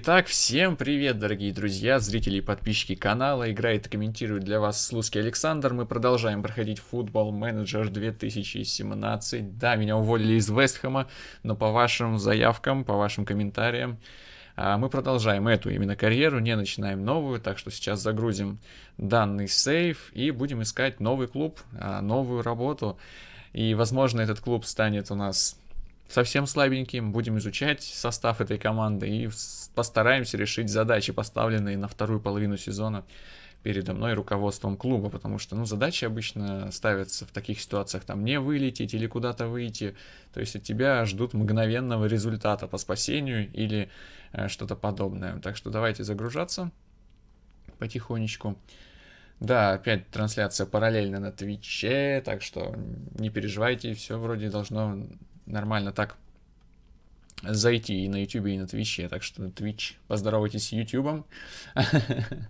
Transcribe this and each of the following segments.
Итак, всем привет, дорогие друзья, зрители и подписчики канала. Играет и комментирует для вас Слуцкий Александр. Мы продолжаем проходить футбол менеджер 2017. Да, меня уволили из Вестхэма, но по вашим заявкам, по вашим комментариям, а, мы продолжаем эту именно карьеру, не начинаем новую, так что сейчас загрузим данный сейф и будем искать новый клуб, а, новую работу. И, возможно, этот клуб станет у нас совсем слабеньким, будем изучать состав этой команды и постараемся решить задачи, поставленные на вторую половину сезона передо мной руководством клуба, потому что, ну, задачи обычно ставятся в таких ситуациях, там, не вылететь или куда-то выйти, то есть от тебя ждут мгновенного результата по спасению или э, что-то подобное. Так что давайте загружаться потихонечку. Да, опять трансляция параллельно на Твиче, так что не переживайте, все вроде должно нормально так зайти и на YouTube, и на Twitch. Так что на Twitch поздоровайтесь с YouTube.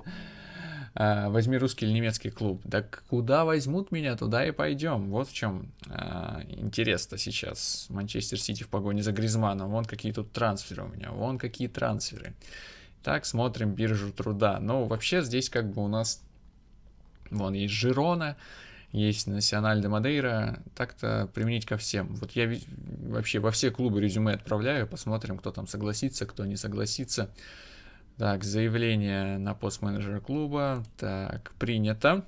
А, возьми русский или немецкий клуб. Да куда возьмут меня, туда и пойдем. Вот в чем а, интерес-то сейчас. Манчестер Сити в погоне за Гризманом. Вон какие тут трансферы у меня. Вон какие трансферы. Так, смотрим биржу труда. Ну вообще здесь как бы у нас... Вон есть Жирона, есть Националь де Мадейра, так-то применить ко всем. Вот я вообще во все клубы резюме отправляю, посмотрим, кто там согласится, кто не согласится. Так, заявление на пост менеджера клуба. Так, принято.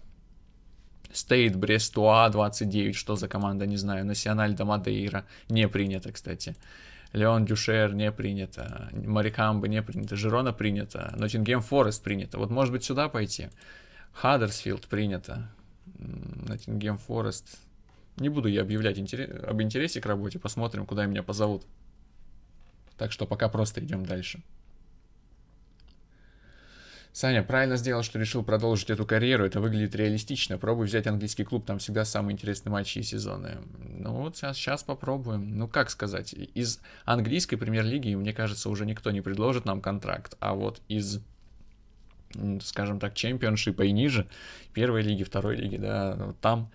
Стейт Брестуа 29, что за команда, не знаю. Националь де Мадейра не принято, кстати. Леон Дюшер не принято, Марикамбо не принято, Жирона принято, Ноттингем Форест принято. Вот может быть сюда пойти. Хаддерсфилд принято. Ноттингем Форест. Не буду я объявлять интерес, об интересе к работе, посмотрим, куда меня позовут. Так что пока просто идем дальше. Саня, правильно сделал, что решил продолжить эту карьеру, это выглядит реалистично. Пробуй взять английский клуб, там всегда самые интересные матчи и сезоны. Ну вот сейчас, сейчас попробуем. Ну как сказать, из английской премьер-лиги, мне кажется, уже никто не предложит нам контракт, а вот из скажем так, чемпионшипа и ниже, первой лиги, второй лиги, да, ну, там,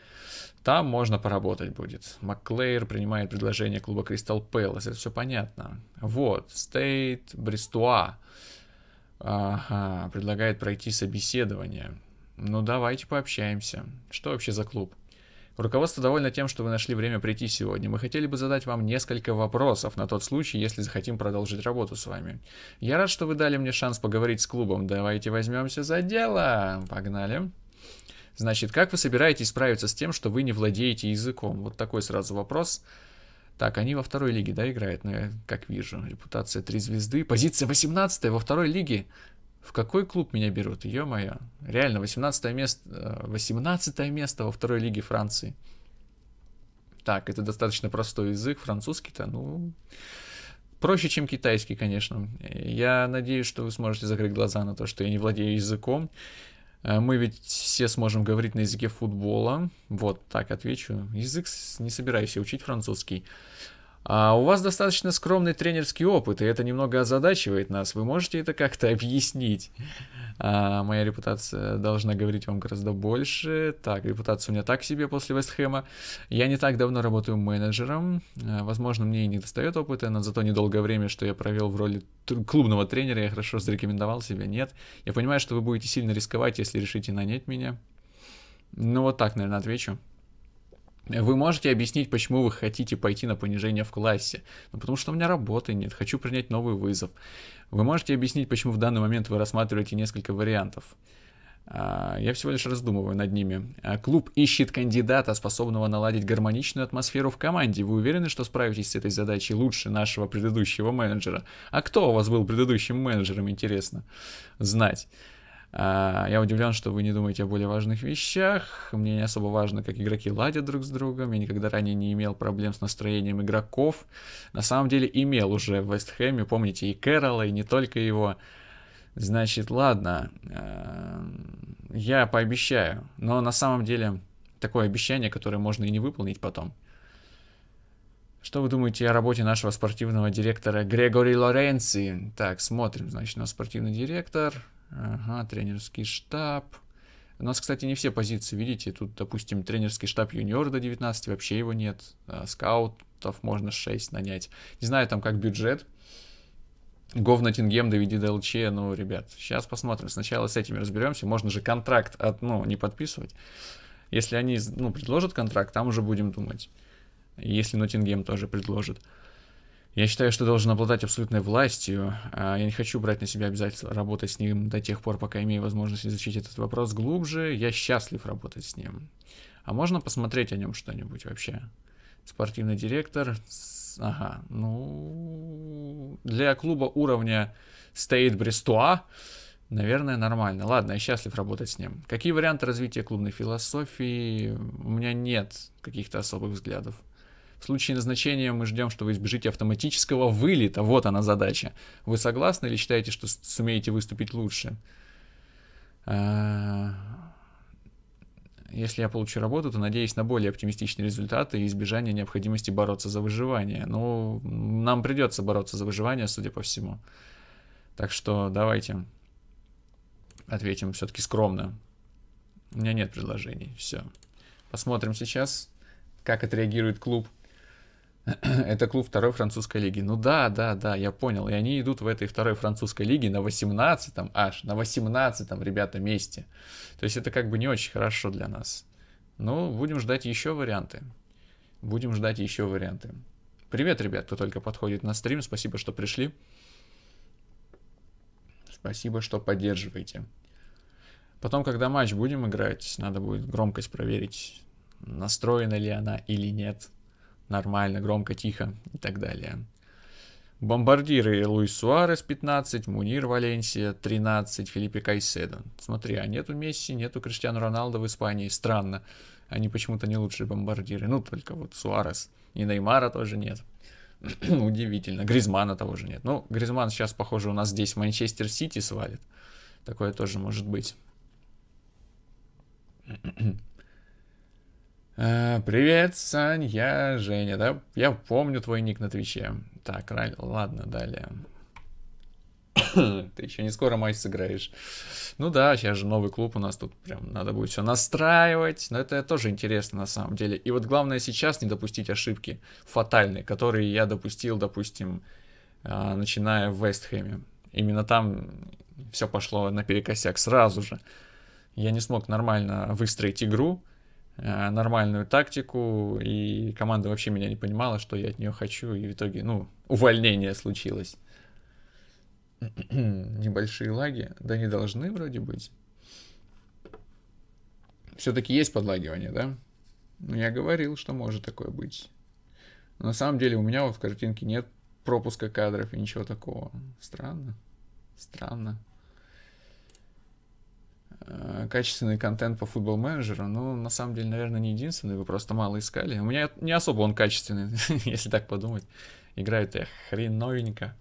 там можно поработать будет. Макклейр принимает предложение клуба Кристал Пэлас, это все понятно. Вот, Стейт Брестуа ага, предлагает пройти собеседование. Ну, давайте пообщаемся. Что вообще за клуб? Руководство довольно тем, что вы нашли время прийти сегодня. Мы хотели бы задать вам несколько вопросов на тот случай, если захотим продолжить работу с вами. Я рад, что вы дали мне шанс поговорить с клубом. Давайте возьмемся за дело. Погнали. Значит, как вы собираетесь справиться с тем, что вы не владеете языком? Вот такой сразу вопрос. Так, они во второй лиге, да, играют, ну, как вижу. Репутация 3 звезды. Позиция 18 во второй лиге. В какой клуб меня берут? Ё-моё. Реально, 18 место, 18 место во второй лиге Франции. Так, это достаточно простой язык, французский-то, ну... Проще, чем китайский, конечно. Я надеюсь, что вы сможете закрыть глаза на то, что я не владею языком. Э, мы ведь все сможем говорить на языке футбола. Вот так отвечу. Язык не собираюсь учить французский. А у вас достаточно скромный тренерский опыт, и это немного озадачивает нас. Вы можете это как-то объяснить? А, моя репутация должна говорить вам гораздо больше. Так, репутация у меня так себе после Вестхэма. Я не так давно работаю менеджером. А, возможно, мне и не достает опыта, но зато недолгое время, что я провел в роли клубного тренера, я хорошо зарекомендовал себя. Нет. Я понимаю, что вы будете сильно рисковать, если решите нанять меня. Ну вот так, наверное, отвечу. Вы можете объяснить, почему вы хотите пойти на понижение в классе? Ну, потому что у меня работы нет, хочу принять новый вызов. Вы можете объяснить, почему в данный момент вы рассматриваете несколько вариантов? А, я всего лишь раздумываю над ними. А, клуб ищет кандидата, способного наладить гармоничную атмосферу в команде. Вы уверены, что справитесь с этой задачей лучше нашего предыдущего менеджера? А кто у вас был предыдущим менеджером, интересно знать. А, я удивлен, что вы не думаете о более важных вещах. Мне не особо важно, как игроки ладят друг с другом. Я никогда ранее не имел проблем с настроением игроков. На самом деле имел уже в Вестхэме, помните, и Кэрола, и не только его. Значит, ладно, а, я пообещаю. Но на самом деле такое обещание, которое можно и не выполнить потом. Что вы думаете о работе нашего спортивного директора Грегори Лоренци? Так, смотрим, значит, у нас спортивный директор. Ага, тренерский штаб. У нас, кстати, не все позиции, видите, тут, допустим, тренерский штаб юниор до 19, вообще его нет. А, скаутов можно 6 нанять. Не знаю там как бюджет. Гов Натингем доведи до ЛЧ, ну, ребят, сейчас посмотрим. Сначала с этими разберемся. Можно же контракт одно ну, не подписывать. Если они, ну, предложат контракт, там уже будем думать. Если Ноттингем тоже предложит. Я считаю, что должен обладать абсолютной властью. А, я не хочу брать на себя обязательство работать с ним до тех пор, пока имею возможность изучить этот вопрос глубже. Я счастлив работать с ним. А можно посмотреть о нем что-нибудь вообще? Спортивный директор. Ага, ну... Для клуба уровня стоит Брестуа. Наверное, нормально. Ладно, я счастлив работать с ним. Какие варианты развития клубной философии? У меня нет каких-то особых взглядов. В случае назначения мы ждем, что вы избежите автоматического вылета. Вот она задача. Вы согласны или считаете, что сумеете выступить лучше? А, если я получу работу, то надеюсь на более оптимистичные результаты и избежание необходимости бороться за выживание. Ну, нам придется бороться за выживание, судя по всему. Так что давайте ответим все-таки скромно. У меня нет предложений. Все. Посмотрим сейчас, как отреагирует клуб. Это клуб второй французской лиги. Ну да, да, да, я понял. И они идут в этой второй французской лиге на 18-м аж, на 18-м, ребята, месте. То есть это как бы не очень хорошо для нас. Но ну, будем ждать еще варианты. Будем ждать еще варианты. Привет, ребят, кто только подходит на стрим. Спасибо, что пришли. Спасибо, что поддерживаете. Потом, когда матч будем играть, надо будет громкость проверить, настроена ли она или нет нормально, громко, тихо и так далее. Бомбардиры Луис Суарес 15, Мунир Валенсия 13, Филиппе Кайседо. Смотри, а нету Месси, нету Криштиану Роналду в Испании. Странно. Они почему-то не лучшие бомбардиры. Ну, только вот Суарес. И Неймара тоже нет. Удивительно. Гризмана того же нет. Ну, Гризман сейчас, похоже, у нас здесь Манчестер Сити свалит. Такое тоже может быть. Э, привет, Сань, я Женя, да? Я помню твой ник на Твиче. Так, ладно, далее. Ты еще не скоро матч сыграешь. Ну да, сейчас же новый клуб у нас тут прям надо будет все настраивать. Но это тоже интересно на самом деле. И вот главное сейчас не допустить ошибки фатальной, которые я допустил, допустим, э, начиная в Вестхэме. Именно там все пошло наперекосяк сразу же. Я не смог нормально выстроить игру, Э, нормальную тактику, и команда вообще меня не понимала, что я от нее хочу, и в итоге, ну, увольнение случилось. Небольшие лаги, да не должны вроде быть. Все-таки есть подлагивание, да? Ну, я говорил, что может такое быть. Но на самом деле у меня вот в картинке нет пропуска кадров и ничего такого. Странно. Странно. Э, качественный контент по футбол менеджеру, ну, на самом деле, наверное, не единственный, вы просто мало искали. У меня не особо он качественный, если так подумать. Играет я хреновенько.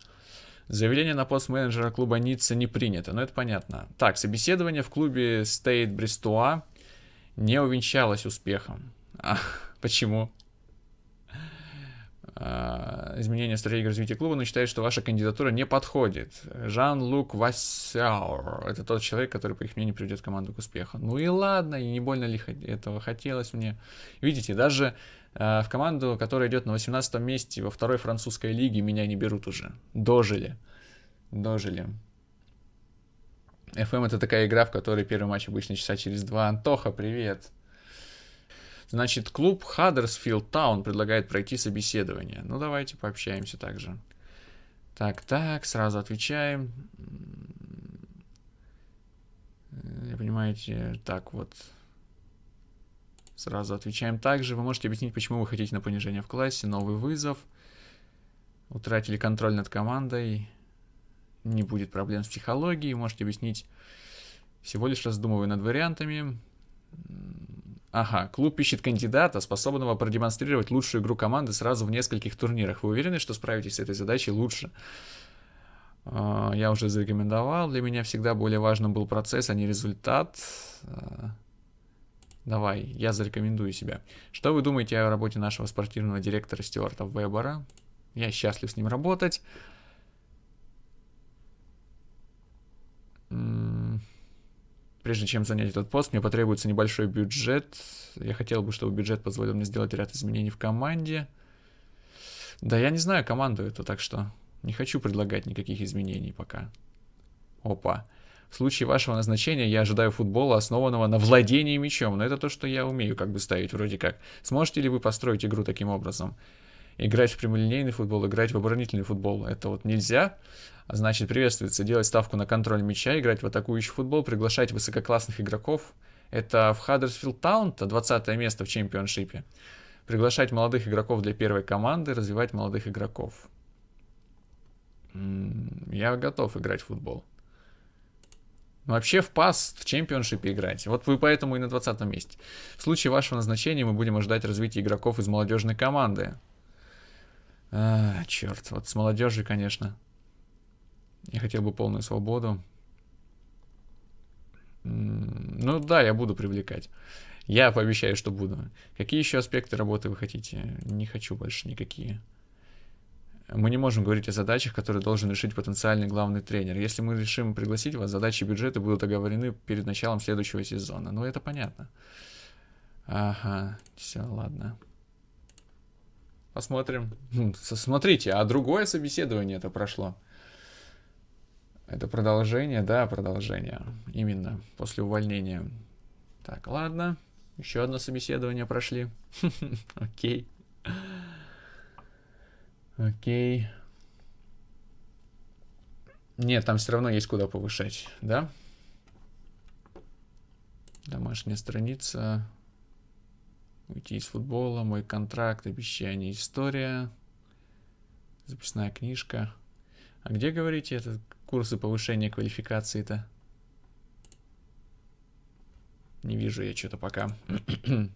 Заявление на пост менеджера клуба Ницца не принято, но это понятно. Так, собеседование в клубе Стейт Брестуа не увенчалось успехом. А, почему? Э, изменения стратегии развития клуба, но считает, что ваша кандидатура не подходит. Жан-Лук Вассяур. Это тот человек, который, по их мнению, приведет команду к успеху. Ну и ладно, и не больно ли этого хотелось мне. Видите, даже э, в команду, которая идет на 18 месте во второй французской лиге, меня не берут уже. Дожили. Дожили. FM эм это такая игра, в которой первый матч обычно часа через два. Антоха, привет. Привет. Значит, клуб Хаддерсфилд Таун предлагает пройти собеседование. Ну, давайте пообщаемся также. Так, так, сразу отвечаем. Понимаете, так вот. Сразу отвечаем также. Вы можете объяснить, почему вы хотите на понижение в классе, новый вызов. Утратили контроль над командой. Не будет проблем с психологией. Можете объяснить, всего лишь раздумывая над вариантами. Ага, клуб ищет кандидата, способного продемонстрировать лучшую игру команды сразу в нескольких турнирах. Вы уверены, что справитесь с этой задачей лучше? А, я уже зарекомендовал. Для меня всегда более важным был процесс, а не результат. А, давай, я зарекомендую себя. Что вы думаете о работе нашего спортивного директора Стюарта Вебера? Я счастлив с ним работать. прежде чем занять этот пост, мне потребуется небольшой бюджет. Я хотел бы, чтобы бюджет позволил мне сделать ряд изменений в команде. Да, я не знаю команду это так что не хочу предлагать никаких изменений пока. Опа. В случае вашего назначения я ожидаю футбола, основанного на владении мячом. Но это то, что я умею как бы ставить вроде как. Сможете ли вы построить игру таким образом? играть в прямолинейный футбол, играть в оборонительный футбол. Это вот нельзя. А значит, приветствуется делать ставку на контроль мяча, играть в атакующий футбол, приглашать высококлассных игроков. Это в Хаддерсфилд Таунта 20 место в чемпионшипе. Приглашать молодых игроков для первой команды, развивать молодых игроков. М-м, я готов играть в футбол. Вообще в пас в чемпионшипе играть. Вот вы поэтому и на 20 месте. В случае вашего назначения мы будем ожидать развития игроков из молодежной команды. А, черт, вот с молодежью, конечно. Я хотел бы полную свободу. Ну да, я буду привлекать. Я пообещаю, что буду. Какие еще аспекты работы вы хотите? Не хочу больше никакие. Мы не можем говорить о задачах, которые должен решить потенциальный главный тренер. Если мы решим пригласить вас, задачи и бюджеты будут оговорены перед началом следующего сезона. Ну, это понятно. Ага, все, ладно посмотрим. Хм, смотрите, а другое собеседование это прошло. Это продолжение, да, продолжение. Именно после увольнения. Так, ладно. Еще одно собеседование прошли. Окей. Окей. Нет, там все равно есть куда повышать, да? Домашняя страница. Уйти из футбола, мой контракт, обещание, история. Записная книжка. А где, говорите, это курсы повышения квалификации-то? Не вижу я что-то пока.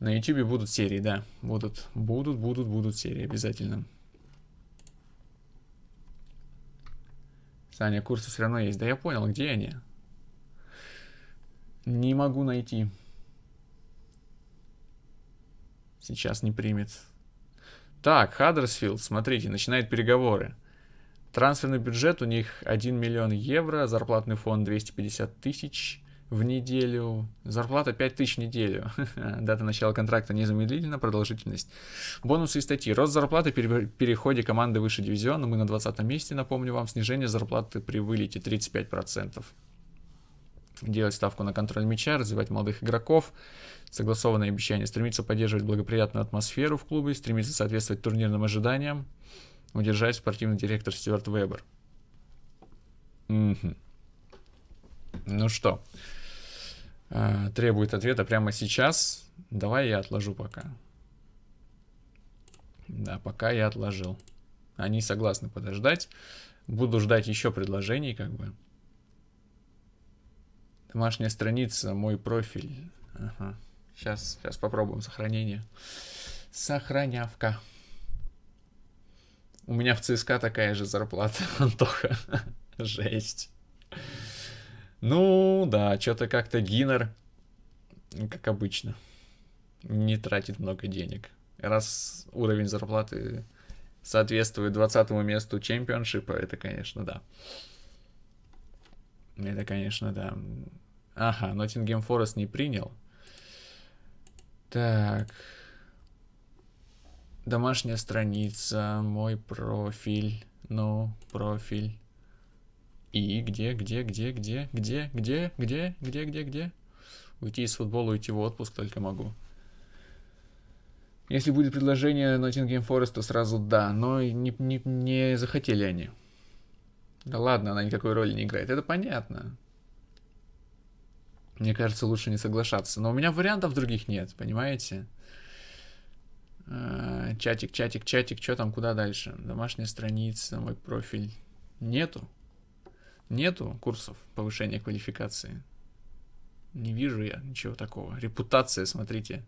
На YouTube будут серии, да. Будут, будут, будут, будут серии обязательно. Саня, курсы все равно есть. Да я понял, где они? Не могу найти. Сейчас не примет. Так, Хаддерсфилд, смотрите, начинает переговоры. Трансферный бюджет у них 1 миллион евро, зарплатный фонд 250 тысяч в неделю, зарплата 5 тысяч в неделю, дата начала контракта незамедлительно, продолжительность. Бонусы и статьи. Рост зарплаты при переходе команды выше дивизиона, мы на 20 месте, напомню вам, снижение зарплаты при вылете 35% делать ставку на контроль мяча, развивать молодых игроков, согласованные обещания, стремиться поддерживать благоприятную атмосферу в клубе, стремиться соответствовать турнирным ожиданиям, удержать спортивный директор Стюарт Вебер. Угу. Ну что, а, требует ответа прямо сейчас. Давай я отложу пока. Да, пока я отложил. Они согласны подождать. Буду ждать еще предложений, как бы. Домашняя страница, мой профиль. Ага. Сейчас, сейчас попробуем сохранение. Сохранявка. У меня в ЦСКА такая же зарплата, Антоха. Жесть. Ну, да, что-то как-то Гинер, как обычно, не тратит много денег. Раз уровень зарплаты соответствует 20 месту чемпионшипа, это, конечно, да. Это, конечно, да. Ага, Ноттингем Форест не принял. Так. Домашняя страница, мой профиль, ну, профиль. И где, где, где, где, где, где, где, где, где, где? Уйти из футбола, уйти в отпуск только могу. Если будет предложение Nottingham Forest, то сразу да, но не, не, не захотели они. Да ладно, она никакой роли не играет, это понятно. Мне кажется, лучше не соглашаться. Но у меня вариантов других нет, понимаете? Э, чатик, чатик, чатик, что там, куда дальше? Домашняя страница, мой профиль. Нету. Нету курсов повышения квалификации. Не вижу я ничего такого. Репутация, смотрите.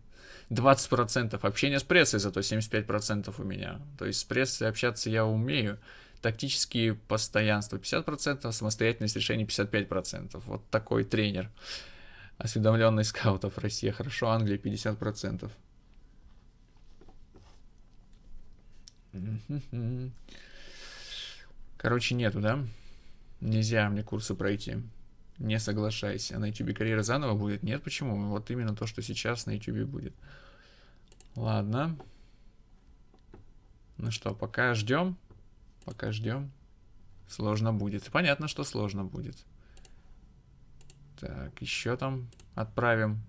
20%. Общение с прессой зато 75% у меня. То есть с прессой общаться я умею. Тактические постоянства 50%, самостоятельность решений 55%. Вот такой тренер. Осведомленность скаутов. Россия хорошо, Англия 50%. Короче, нету, да? Нельзя мне курсы пройти. Не соглашайся. На YouTube карьера заново будет? Нет, почему? Вот именно то, что сейчас на YouTube будет. Ладно. Ну что, пока ждем. Пока ждем. Сложно будет. Понятно, что сложно будет. Так, еще там отправим.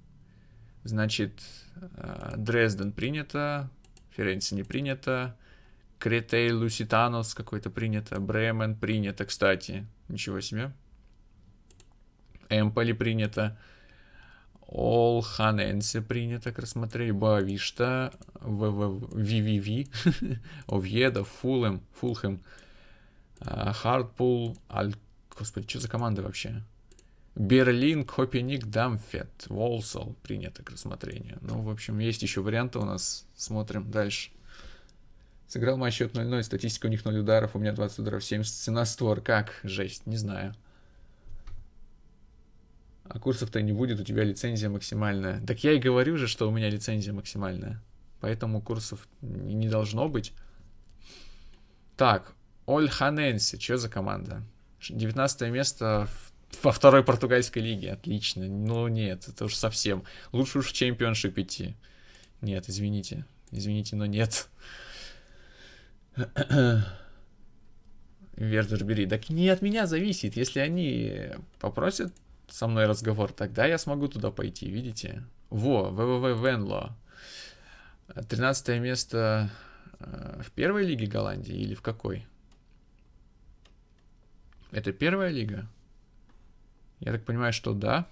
Значит, э, Дрезден принято, Ференция не принято, Кретей Луситанос какой-то принято, Бремен принято, кстати. Ничего себе. Эмполи принято. Олханенсе принято к рассмотрению. Бавишта, ВВВ, Овьеда, Фулем, Фулхем, э, Хартпул, Аль... Господи, что за команды вообще? Берлин, Копеник, Дамфет, Волсал принято к рассмотрению. Ну, в общем, есть еще варианты у нас. Смотрим дальше. Сыграл матч счет 0-0, статистика у них 0 ударов, у меня 20 ударов, 70, цена створ. Как? Жесть, не знаю. А курсов-то не будет, у тебя лицензия максимальная. Так я и говорю же, что у меня лицензия максимальная. Поэтому курсов не должно быть. Так, Оль Ханенси, что за команда? 19 место в во второй португальской лиге, отлично. Ну нет, это уж совсем. Лучше уж в чемпионшип идти. Нет, извините. Извините, но нет. Вердер бери. Так не от меня зависит. Если они попросят со мной разговор, тогда я смогу туда пойти, видите? Во, ВВВ Венло. 13 место э, в первой лиге Голландии или в какой? Это первая лига? Я так понимаю, что да.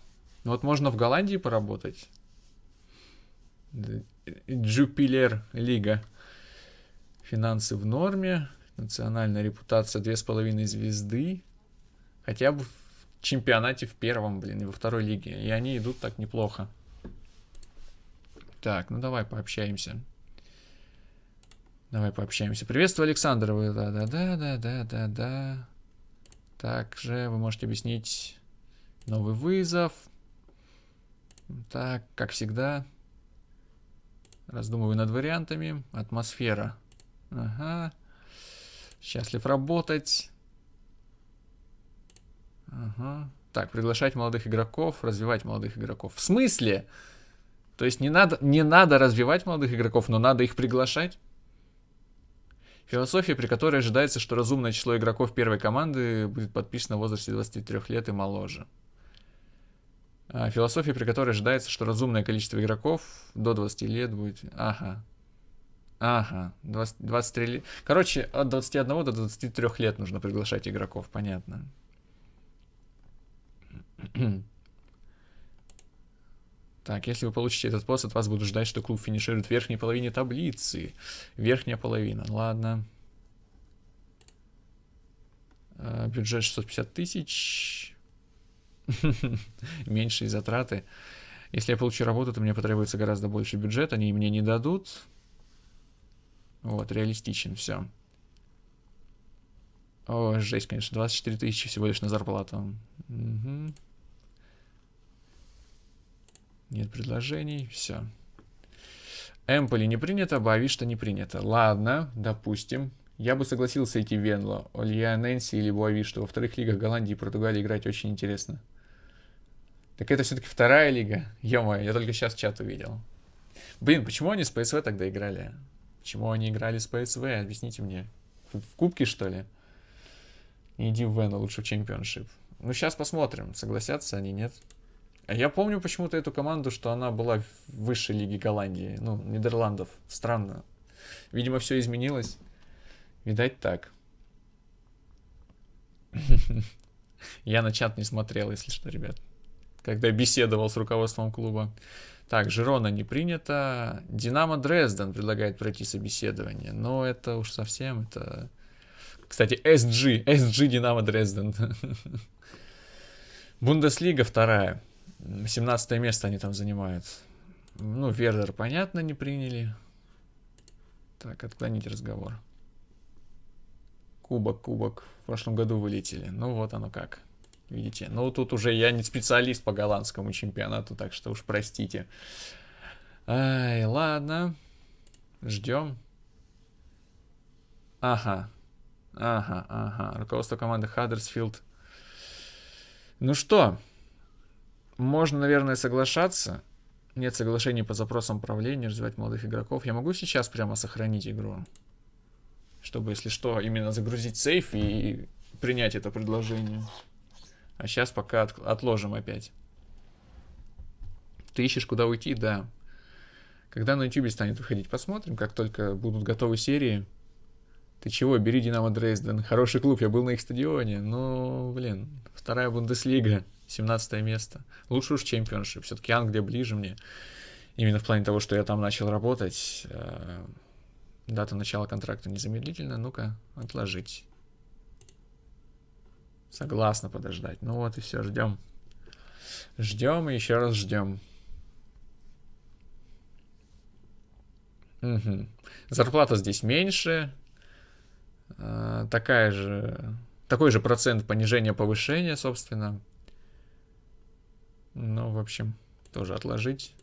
Ну вот можно в Голландии поработать. Джупилер Лига. Финансы в норме. Национальная репутация 2,5 звезды. Хотя бы в чемпионате в первом, блин, и во второй лиге. И они идут так неплохо. Так, ну давай пообщаемся. Давай пообщаемся. Приветствую, Александр. Да-да-да-да-да-да-да. Также вы можете объяснить Новый вызов. Так, как всегда. Раздумываю над вариантами. Атмосфера. Ага. Счастлив работать. Ага. Так, приглашать молодых игроков, развивать молодых игроков. В смысле? То есть не надо, не надо развивать молодых игроков, но надо их приглашать? Философия, при которой ожидается, что разумное число игроков первой команды будет подписано в возрасте 23 лет и моложе. А, Философии, при которой ожидается, что разумное количество игроков до 20 лет будет... Ага. Ага, 20, 23 лет. Короче, от 21 до 23 лет нужно приглашать игроков, понятно. Так, если вы получите этот пост, от вас будут ждать, что клуб финиширует в верхней половине таблицы. Верхняя половина, ладно. А, бюджет 650 тысяч. меньшие затраты. Если я получу работу, то мне потребуется гораздо больше бюджет, они мне не дадут. Вот, реалистичен, все. О, жесть, конечно, 24 тысячи всего лишь на зарплату. Угу. Нет предложений, все. Эмполи не принято, Бави, что не принято. Ладно, допустим. Я бы согласился идти в Венло, Олья Нэнси или Буавишту. Во вторых лигах Голландии и Португалии играть очень интересно. Так это все-таки вторая лига. Ё-моё, я только сейчас чат увидел. Блин, почему они с ПСВ тогда играли? Почему они играли с ПСВ? Объясните мне. В, в кубке, что ли? Не иди в Вену, лучше в чемпионшип. Ну, сейчас посмотрим, согласятся они, нет? А я помню почему-то эту команду, что она была в высшей лиге Голландии, ну, Нидерландов. Странно. Видимо, все изменилось. Видать, так. Я на чат не смотрел, если что, ребят когда беседовал с руководством клуба. Так, Жирона не принято. Динамо Дрезден предлагает пройти собеседование. Но это уж совсем, это... Кстати, SG, SG Динамо Дрезден. Бундеслига вторая. 17 место они там занимают. Ну, Вердер, понятно, не приняли. Так, отклонить разговор. Кубок, кубок. В прошлом году вылетели. Ну, вот оно как видите. Ну, тут уже я не специалист по голландскому чемпионату, так что уж простите. Ай, ладно. Ждем. Ага. Ага, ага. Руководство команды Хаддерсфилд. Ну что, можно, наверное, соглашаться. Нет соглашений по запросам правления, развивать молодых игроков. Я могу сейчас прямо сохранить игру? Чтобы, если что, именно загрузить сейф и принять это предложение. А сейчас пока от, отложим опять. Ты ищешь, куда уйти? Да. Когда на Ютубе станет выходить, посмотрим. Как только будут готовы серии. Ты чего? Бери Динамо Дрезден. Хороший клуб, я был на их стадионе. Но, ну, блин, вторая Бундеслига, 17 место. Лучше уж чемпионшип. Все-таки Англия ближе мне. Именно в плане того, что я там начал работать. Э, дата начала контракта незамедлительно. Ну-ка, отложить. Согласна подождать. Ну вот и все, ждем. Ждем и еще раз ждем. Угу. Зарплата здесь меньше. А, такая же, такой же процент понижения-повышения, собственно. Ну, в общем, тоже отложить.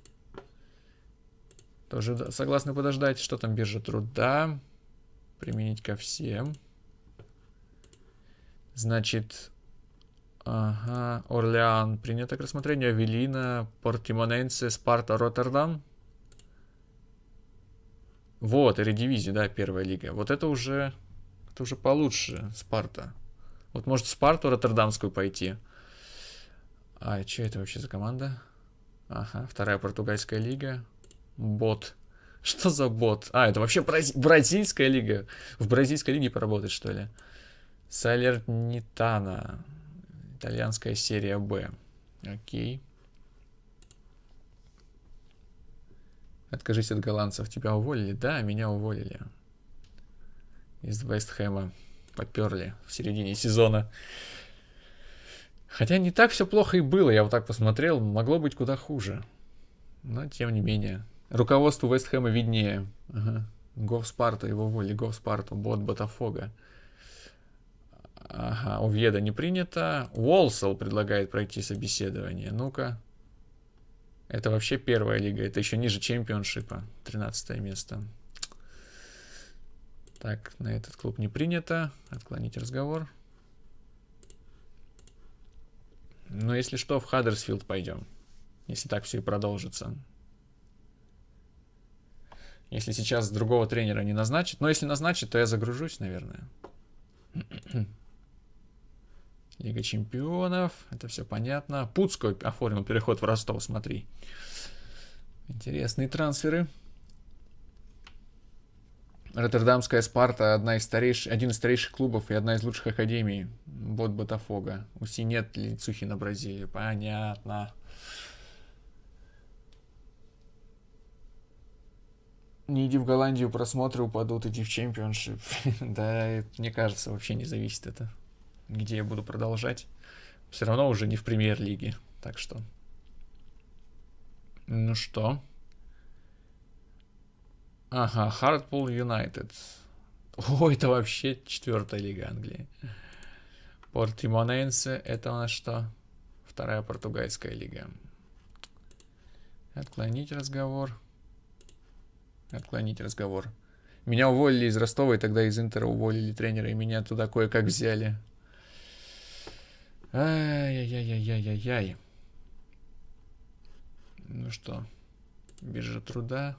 Тоже согласны подождать. Что там биржа труда? Применить ко всем. Значит, ага, Орлеан принято к рассмотрению, Велина, Портимоненсе, Спарта, Роттердам. Вот, Эридивизия, да, первая лига. Вот это уже, это уже получше, Спарта. Вот может Спарту Роттердамскую пойти. А что это вообще за команда? Ага, вторая португальская лига. Бот. Что за бот? А, это вообще бразильская лига. В бразильской лиге поработать, что ли? Салернитана. Итальянская серия Б. Окей. Откажись от голландцев. Тебя уволили? Да, меня уволили. Из Вестхэма. Поперли в середине сезона. Хотя не так все плохо и было. Я вот так посмотрел. Могло быть куда хуже. Но тем не менее. Руководству Вестхэма виднее. Ага. Гов Спарта его уволили. Гов спарта Бот Ботафога. Ага, у Веда не принято. Уолсел предлагает пройти собеседование. Ну-ка. Это вообще первая лига. Это еще ниже чемпионшипа. 13 место. Так, на этот клуб не принято. Отклонить разговор. Но ну, если что, в Хаддерсфилд пойдем. Если так все и продолжится. Если сейчас другого тренера не назначат. Но если назначат, то я загружусь, наверное. Лига чемпионов, это все понятно. Пуцко оформил переход в Ростов, смотри. Интересные трансферы. Роттердамская Спарта одна из старейш... один из старейших клубов и одна из лучших академий. Вот Ботафога. У Синет Лицухи на Бразилии. Понятно. Не иди в Голландию, просмотры упадут, иди в чемпионшип. да, мне кажется, вообще не зависит это где я буду продолжать. Все равно уже не в премьер-лиге, так что... Ну что? Ага, Хартпул Юнайтед. О, это вообще четвертая лига Англии. Портимоненсе, это у нас что? Вторая португальская лига. Отклонить разговор. Отклонить разговор. Меня уволили из Ростова, и тогда из Интера уволили тренера, и меня туда кое-как взяли. Ай-яй-яй-яй-яй-яй. Ну что, биржа труда.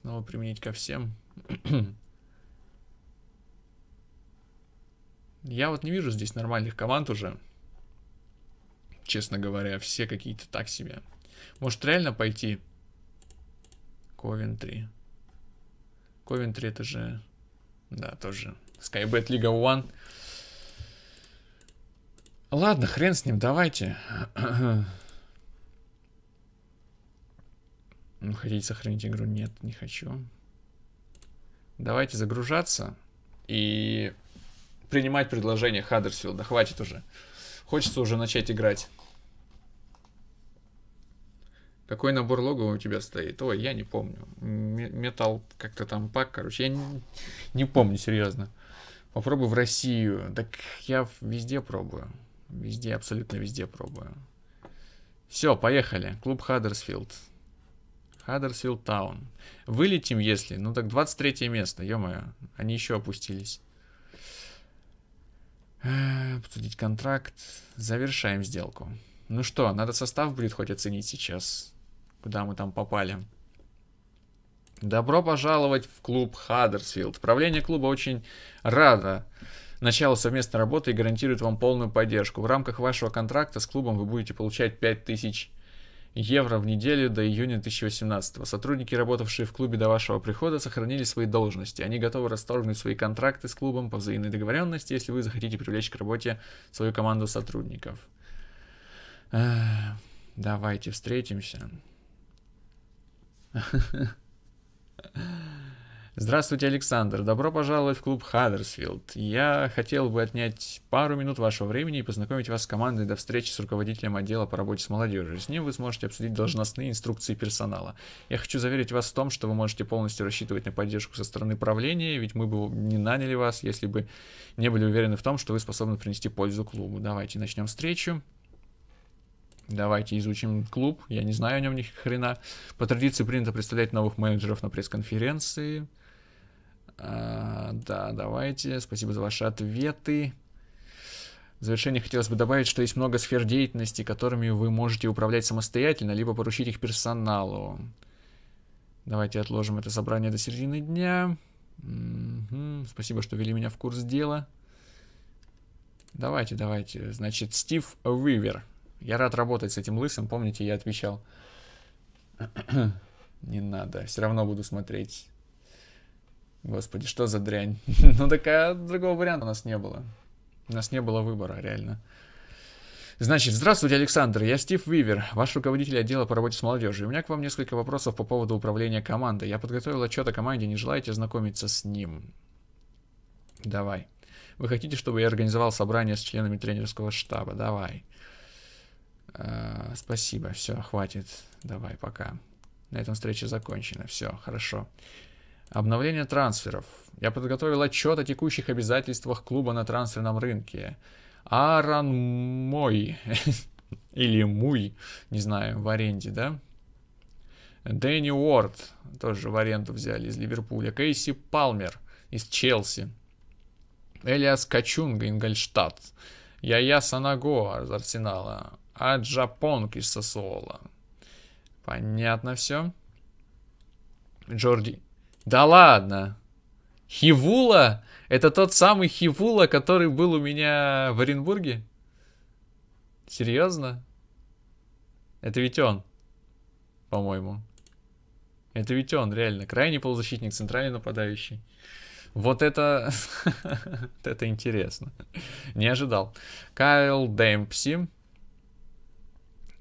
Снова применить ко всем. Я вот не вижу здесь нормальных команд уже. Честно говоря, все какие-то так себе. Может реально пойти? Ковентри. Ковентри это же... Да, тоже. Skybet Liga One. Ладно, хрен с ним, давайте. Ну, хотите сохранить игру? Нет, не хочу. Давайте загружаться и принимать предложение Хаддерсфилда. Хватит уже. Хочется уже начать играть. Какой набор логова у тебя стоит? Ой, я не помню. Металл как-то там пак, короче, я не, не помню, серьезно. Попробую в Россию. Так я везде пробую. Везде, абсолютно везде пробую. Все, поехали. Клуб Хаддерсфилд. Хаддерсфилд Таун. Вылетим, если. Ну так 23 место, ё-моё. Они еще опустились. Э, обсудить контракт. Завершаем сделку. Ну что, надо состав будет хоть оценить сейчас. Куда мы там попали. Добро пожаловать в клуб Хаддерсфилд. Правление клуба очень рада Начало совместной работы и гарантирует вам полную поддержку. В рамках вашего контракта с клубом вы будете получать 5000 евро в неделю до июня 2018 -го. Сотрудники, работавшие в клубе до вашего прихода, сохранили свои должности. Они готовы расторгнуть свои контракты с клубом по взаимной договоренности, если вы захотите привлечь к работе свою команду сотрудников. Давайте встретимся. Здравствуйте, Александр. Добро пожаловать в клуб Хаддерсфилд. Я хотел бы отнять пару минут вашего времени и познакомить вас с командой до встречи с руководителем отдела по работе с молодежью. С ним вы сможете обсудить должностные инструкции персонала. Я хочу заверить вас в том, что вы можете полностью рассчитывать на поддержку со стороны правления, ведь мы бы не наняли вас, если бы не были уверены в том, что вы способны принести пользу клубу. Давайте начнем встречу. Давайте изучим клуб. Я не знаю о нем ни хрена. По традиции принято представлять новых менеджеров на пресс-конференции. А, да, давайте. Спасибо за ваши ответы. В завершение хотелось бы добавить, что есть много сфер деятельности, которыми вы можете управлять самостоятельно, либо поручить их персоналу. Давайте отложим это собрание до середины дня. Угу. Спасибо, что вели меня в курс дела. Давайте, давайте. Значит, Стив Вивер. Я рад работать с этим лысым, помните, я отвечал. Не надо, все равно буду смотреть. Господи, что за дрянь? ну такая другого варианта у нас не было. У нас не было выбора, реально. Значит, здравствуйте, Александр, я Стив Вивер, ваш руководитель отдела по работе с молодежью. У меня к вам несколько вопросов по поводу управления командой. Я подготовил отчет о команде, не желаете знакомиться с ним? Давай. Вы хотите, чтобы я организовал собрание с членами тренерского штаба? Давай. Э, спасибо, все, хватит. Давай, пока. На этом встреча закончена. Все, хорошо. Обновление трансферов. Я подготовил отчет о текущих обязательствах клуба на трансферном рынке. Аарон Мой. Или Муй, не знаю, в аренде, да? Дэнни Уорд тоже в аренду взяли из Ливерпуля. Кейси Палмер из Челси. Элиас Качунга, Ингольштадт. Яя Санаго из Арсенала. Аджа Понг из Сосуола. Понятно все. Джорди да ладно. Хивула? Это тот самый Хивула, который был у меня в Оренбурге? Серьезно? Это ведь он, по-моему. Это ведь он, реально. Крайний полузащитник, центральный нападающий. Вот это... вот это интересно. Не ожидал. Кайл Дэмпси.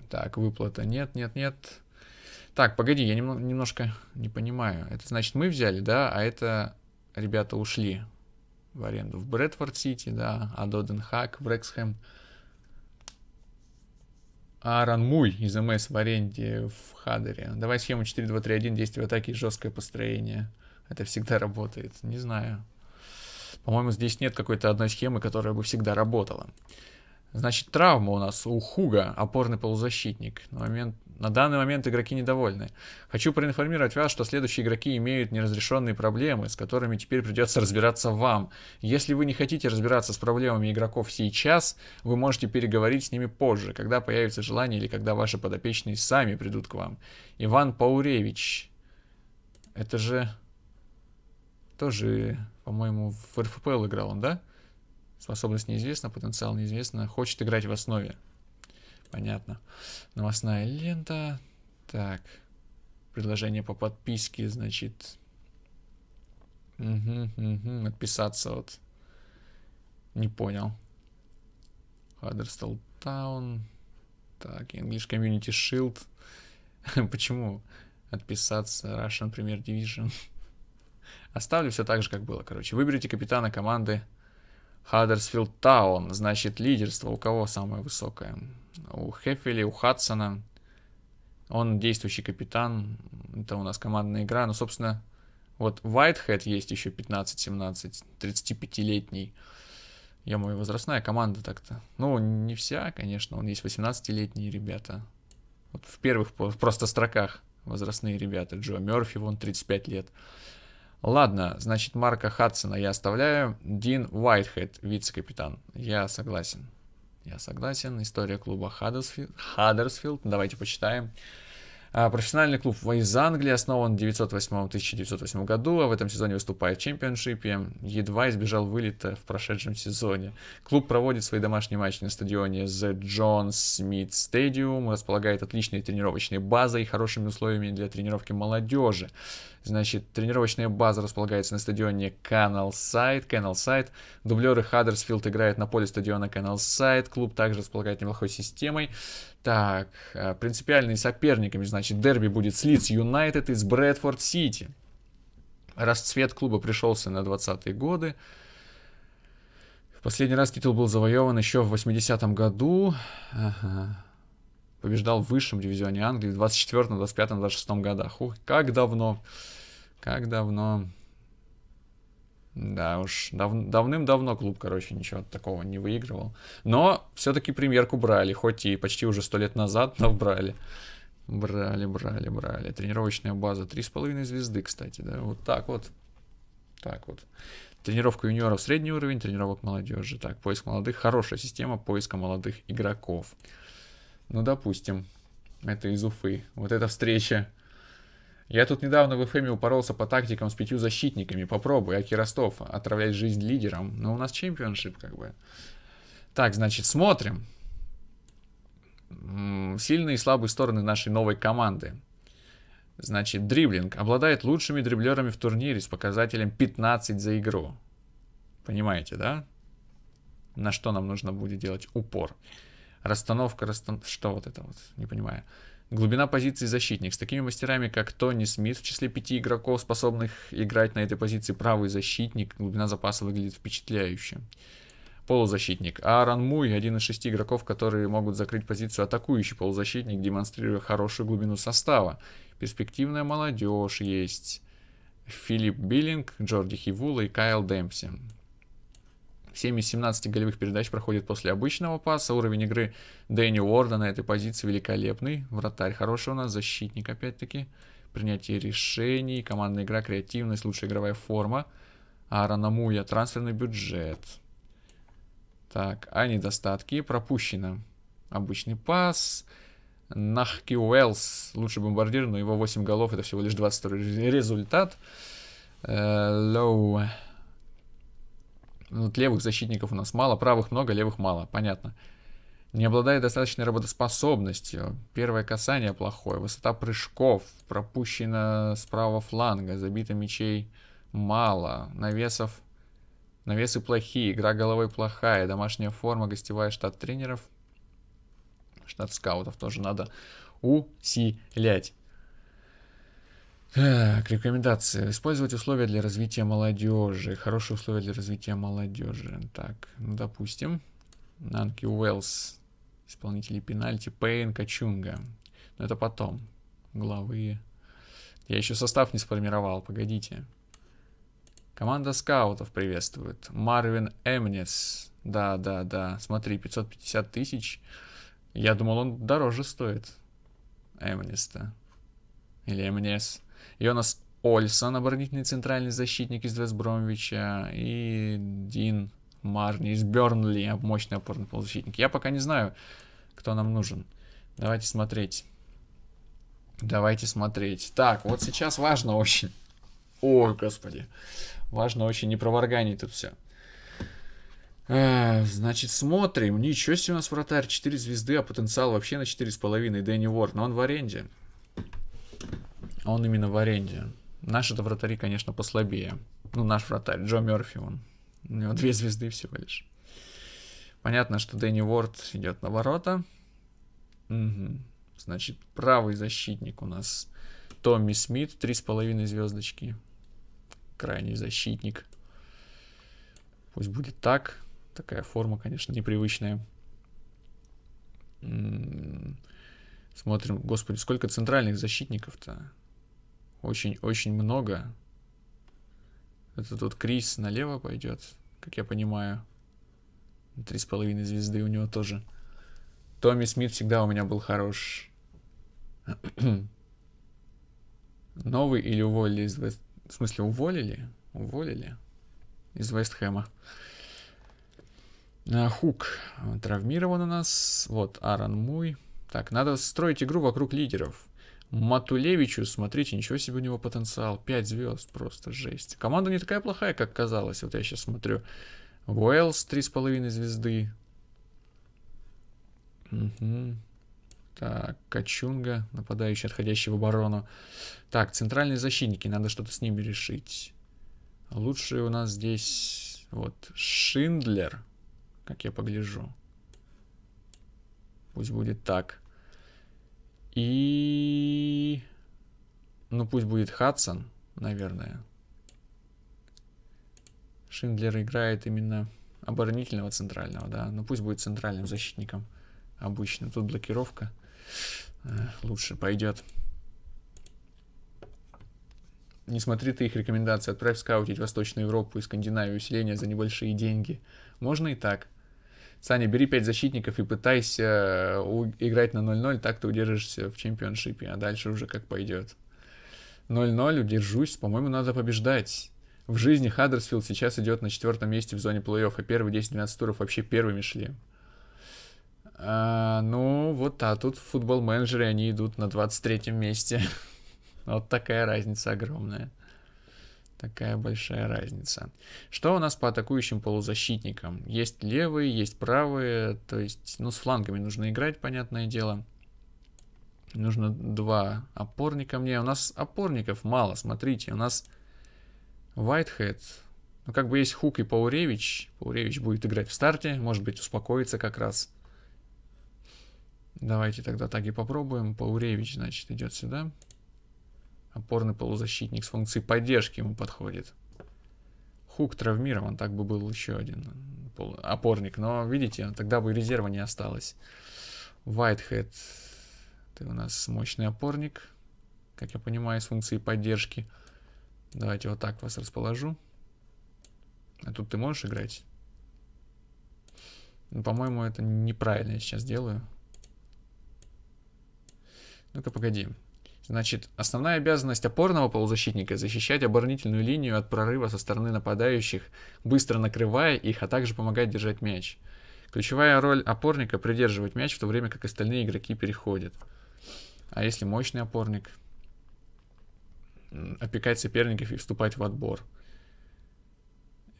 Так, выплата нет, нет, нет. Так, погоди, я нем немножко не понимаю. Это значит мы взяли, да, а это ребята ушли в аренду в Брэдфорд-Сити, да, а Доденхак, Рексхэм, а Аарон Муй из МС в аренде в Хадере. Давай схему 4-2-3-1, действие атаки и жесткое построение. Это всегда работает. Не знаю. По-моему, здесь нет какой-то одной схемы, которая бы всегда работала. Значит, травма у нас у Хуга, опорный полузащитник. На момент на данный момент игроки недовольны. Хочу проинформировать вас, что следующие игроки имеют неразрешенные проблемы, с которыми теперь придется разбираться вам. Если вы не хотите разбираться с проблемами игроков сейчас, вы можете переговорить с ними позже, когда появится желание или когда ваши подопечные сами придут к вам. Иван Пауревич. Это же... Тоже, по-моему, в РФПЛ играл он, да? Способность неизвестна, потенциал неизвестна. Хочет играть в основе. Понятно. Новостная лента. Так. Предложение по подписке, значит. Угу, угу. Отписаться вот. Не понял. Хаддерстал Таун. Так, English Community Shield. Почему отписаться Russian Premier Division? Оставлю все так же, как было, короче. Выберите капитана команды Хаддерсфилд Таун. Значит, лидерство у кого самое высокое? у Хефеля, у Хадсона. Он действующий капитан. Это у нас командная игра. Но, ну, собственно, вот Whitehead есть еще 15-17, 35-летний. Я мой возрастная команда так-то. Ну, не вся, конечно. Он есть 18-летние ребята. Вот в первых просто строках возрастные ребята. Джо Мерфи, вон 35 лет. Ладно, значит, Марка Хадсона я оставляю. Дин Уайтхед, вице-капитан. Я согласен. Я согласен. История клуба Хаддерсфилд. Давайте почитаем. А, профессиональный клуб из Англии основан в 1908-1908 году, а в этом сезоне выступает в чемпионшипе. Едва избежал вылета в прошедшем сезоне. Клуб проводит свои домашние матчи на стадионе The John Smith Stadium, располагает отличной тренировочной базой и хорошими условиями для тренировки молодежи. Значит, тренировочная база располагается на стадионе Canal Side. Canal Side. Дублеры Хаддерсфилд играют на поле стадиона Canal Side. Клуб также располагает неплохой системой. Так, э, принципиальными соперниками, значит, дерби будет с Лидс Юнайтед и с Брэдфорд Сити. Расцвет клуба пришелся на 20-е годы. В последний раз титул был завоеван еще в 80-м году. Ага. Побеждал в высшем дивизионе Англии в 24-м, 25-м, 26-м годах. Ух, как давно. Как давно. Да уж, дав давным-давно клуб, короче, ничего такого не выигрывал. Но все-таки премьерку брали, хоть и почти уже сто лет назад, но брали. Брали, брали, брали. Тренировочная база. Три с половиной звезды, кстати, да? Вот так вот. Так вот. Тренировка юниоров средний уровень, тренировок молодежи. Так, поиск молодых. Хорошая система поиска молодых игроков. Ну, допустим, это из Уфы. Вот эта встреча я тут недавно в ФМе упоролся по тактикам с пятью защитниками. Попробуй, Аки Ростов, отравлять жизнь лидерам. Но ну, у нас чемпионшип как бы. Так, значит, смотрим. Сильные и слабые стороны нашей новой команды. Значит, дриблинг. Обладает лучшими дриблерами в турнире с показателем 15 за игру. Понимаете, да? На что нам нужно будет делать упор. Расстановка, расстановка... Что вот это вот? Не понимаю. Глубина позиции защитник. С такими мастерами, как Тони Смит, в числе пяти игроков, способных играть на этой позиции правый защитник, глубина запаса выглядит впечатляюще. Полузащитник. Аарон Муй, один из шести игроков, которые могут закрыть позицию атакующий полузащитник, демонстрируя хорошую глубину состава. Перспективная молодежь есть. Филипп Биллинг, Джорди Хивула и Кайл Демпси. 7 из 17 голевых передач проходит после обычного паса. Уровень игры Дэнни Уорда на этой позиции великолепный. Вратарь хороший у нас, защитник опять-таки. Принятие решений, командная игра, креативность, лучшая игровая форма. Аарона Муя, трансферный бюджет. Так, а недостатки пропущено. Обычный пас. Нахки Уэллс, лучший бомбардир, но его 8 голов, это всего лишь 22 результат. Э, Лоу. Uh, ну, вот левых защитников у нас мало, правых много, левых мало, понятно. Не обладает достаточной работоспособностью. Первое касание плохое. Высота прыжков. Пропущено с правого фланга. Забито мячей мало. Навесов. Навесы плохие. Игра головой плохая. Домашняя форма. Гостевая штат тренеров. Штат скаутов тоже надо усилять. Так, рекомендации. Использовать условия для развития молодежи. Хорошие условия для развития молодежи. Так, ну допустим, Нанки Уэллс, исполнители пенальти, Пейн, Качунга. Но это потом. Главы. Я еще состав не сформировал, погодите. Команда скаутов приветствует. Марвин Эмнес, Да, да, да. Смотри, 550 тысяч. Я думал, он дороже стоит. Эмниста. Или Эмнес. Йонас Ольсон, оборонительный центральный защитник из Вестбромвича, и Дин Марни из Бернли, мощный опорный полузащитник. Я пока не знаю, кто нам нужен. Давайте смотреть. Давайте смотреть. Так, вот сейчас важно очень. Ой, господи. Важно очень не проворганить тут все. Э, значит, смотрим. Ничего себе у нас вратарь. 4 звезды, а потенциал вообще на 4,5. Дэнни Уорд. Но он в аренде. А он именно в аренде. Наши это вратари, конечно, послабее. Ну, наш вратарь, Джо Мерфи, он. У него две звезды всего лишь. Понятно, что Дэнни Уорд идет на ворота. Угу. Значит, правый защитник у нас Томми Смит, три с половиной звездочки. Крайний защитник. Пусть будет так. Такая форма, конечно, непривычная. М-м-м. Смотрим, господи, сколько центральных защитников-то. Очень-очень много. Это тут Крис налево пойдет, как я понимаю. Три с половиной звезды у него тоже. Томми Смит всегда у меня был хорош. Новый или уволили из Вест... В смысле, уволили? Уволили? Из Вестхэма. А, Хук травмирован у нас. Вот, Аарон Муй. Так, надо строить игру вокруг лидеров. Матулевичу, смотрите, ничего себе у него потенциал. 5 звезд, просто жесть. Команда не такая плохая, как казалось. Вот я сейчас смотрю. Уэллс 3,5 звезды. Угу. Так, Качунга, нападающий, отходящий в оборону. Так, центральные защитники, надо что-то с ними решить. Лучший у нас здесь, вот, Шиндлер, как я погляжу. Пусть будет так. И... Ну, пусть будет Хадсон, наверное. Шиндлер играет именно оборонительного центрального, да. Ну, пусть будет центральным защитником обычным. Тут блокировка Эх, лучше пойдет. Не смотри ты их рекомендации. Отправь скаутить Восточную Европу и Скандинавию усиления за небольшие деньги. Можно и так. Саня, бери 5 защитников и пытайся э, играть на 0-0, так ты удержишься в чемпионшипе, а дальше уже как пойдет. 0-0, удержусь, по-моему, надо побеждать. В жизни Хаддерсфилд сейчас идет на четвертом месте в зоне плей-офф, а первые 10-12 туров вообще первыми шли. А, ну, вот, а тут футбол-менеджеры, они идут на 23 месте. Вот такая разница огромная. Такая большая разница. Что у нас по атакующим полузащитникам? Есть левые, есть правые, то есть, ну, с флангами нужно играть, понятное дело. Нужно два опорника мне. У нас опорников мало, смотрите. У нас Whitehead. Ну, как бы есть Хук и Пауревич. Пауревич будет играть в старте. Может быть, успокоится как раз. Давайте тогда так и попробуем. Пауревич, значит, идет сюда. Сюда. Опорный полузащитник с функцией поддержки ему подходит. Хук травмирован, так бы был еще один опорник. Но, видите, тогда бы резерва не осталось. Вайтхед, ты у нас мощный опорник, как я понимаю, с функцией поддержки. Давайте вот так вас расположу. А тут ты можешь играть? Ну, по-моему, это неправильно я сейчас делаю. Ну-ка, погоди. Значит, основная обязанность опорного полузащитника – защищать оборонительную линию от прорыва со стороны нападающих, быстро накрывая их, а также помогать держать мяч. Ключевая роль опорника – придерживать мяч, в то время как остальные игроки переходят. А если мощный опорник? Опекать соперников и вступать в отбор.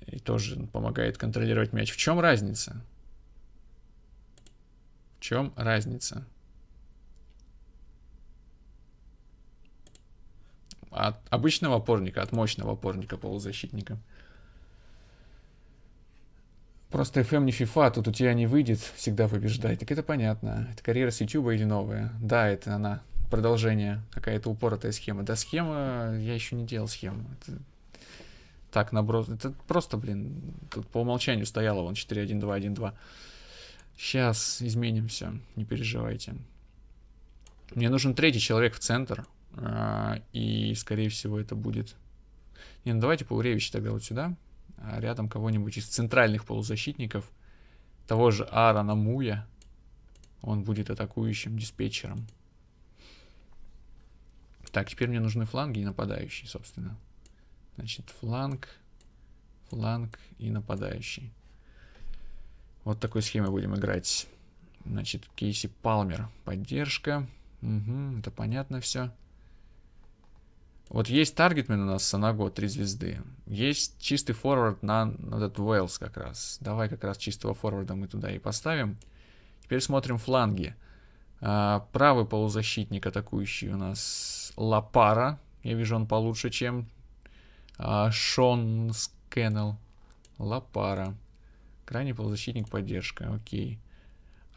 И тоже помогает контролировать мяч. В чем разница? В чем разница? от обычного опорника, от мощного опорника полузащитника. Просто FM не FIFA, а тут у тебя не выйдет всегда побеждать. Так это понятно. Это карьера с YouTube или новая? Да, это она. Продолжение. Какая-то упоротая схема. Да, схема... Я еще не делал схему. Это... Так, наброс... Это просто, блин, тут по умолчанию стояло вон 4-1-2-1-2. Сейчас изменим все, не переживайте. Мне нужен третий человек в центр. А, и, скорее всего, это будет... Не, ну давайте Пауревича тогда вот сюда. А, рядом кого-нибудь из центральных полузащитников. Того же Аарона Муя. Он будет атакующим диспетчером. Так, теперь мне нужны фланги и нападающие, собственно. Значит, фланг, фланг и нападающий. Вот такой схемой будем играть. Значит, Кейси Палмер. Поддержка. Угу, это понятно все. Вот есть таргетмен у нас Санаго, три звезды. Есть чистый форвард на, на этот Уэллс как раз. Давай как раз чистого форварда мы туда и поставим. Теперь смотрим фланги. А, правый полузащитник атакующий у нас Лапара. Я вижу, он получше, чем а, Шон Скеннел. Лапара. Крайний полузащитник поддержка, окей.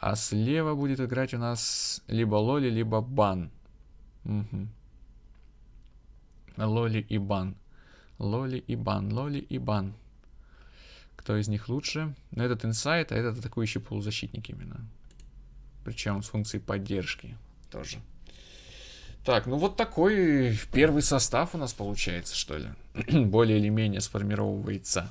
А слева будет играть у нас либо Лоли, либо Бан. Угу. Лоли и Бан. Лоли и Бан, Лоли и Бан. Кто из них лучше? Но ну, этот инсайт, а этот атакующий полузащитник именно. Причем с функцией поддержки тоже. Так, ну вот такой первый состав у нас получается, что ли. Более или менее сформировывается.